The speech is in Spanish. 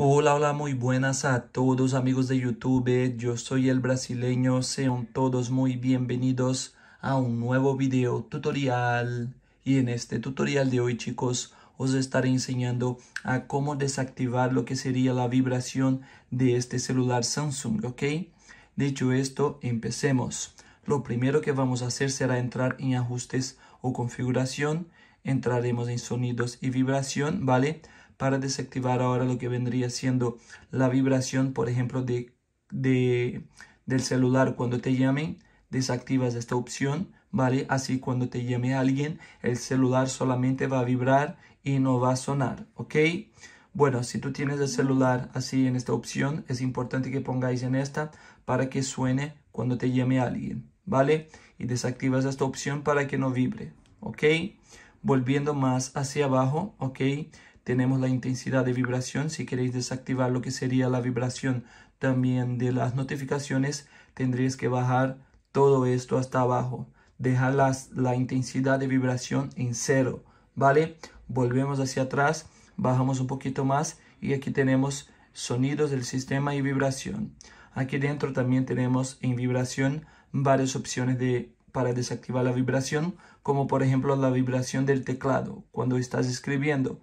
Hola, hola, muy buenas a todos amigos de YouTube, yo soy el brasileño, sean todos muy bienvenidos a un nuevo video tutorial y en este tutorial de hoy chicos os estaré enseñando a cómo desactivar lo que sería la vibración de este celular Samsung, ok? Dicho esto, empecemos. Lo primero que vamos a hacer será entrar en ajustes o configuración, entraremos en sonidos y vibración, ¿vale? vale para desactivar ahora lo que vendría siendo la vibración, por ejemplo, de, del celular cuando te llamen, desactivas esta opción, ¿vale? Así cuando te llame alguien, el celular solamente va a vibrar y no va a sonar, ¿ok? Bueno, si tú tienes el celular así en esta opción, es importante que pongáis en esta para que suene cuando te llame alguien, ¿vale? Y desactivas esta opción para que no vibre, ¿ok? Volviendo más hacia abajo, ¿ok? tenemos la intensidad de vibración. Si queréis desactivar lo que sería la vibración también de las notificaciones, tendréis que bajar todo esto hasta abajo. Dejar la intensidad de vibración en cero, ¿vale? Volvemos hacia atrás, bajamos un poquito más y aquí tenemos sonidos del sistema y vibración. Aquí dentro también tenemos en vibración varias opciones de, para desactivar la vibración, como por ejemplo la vibración del teclado cuando estás escribiendo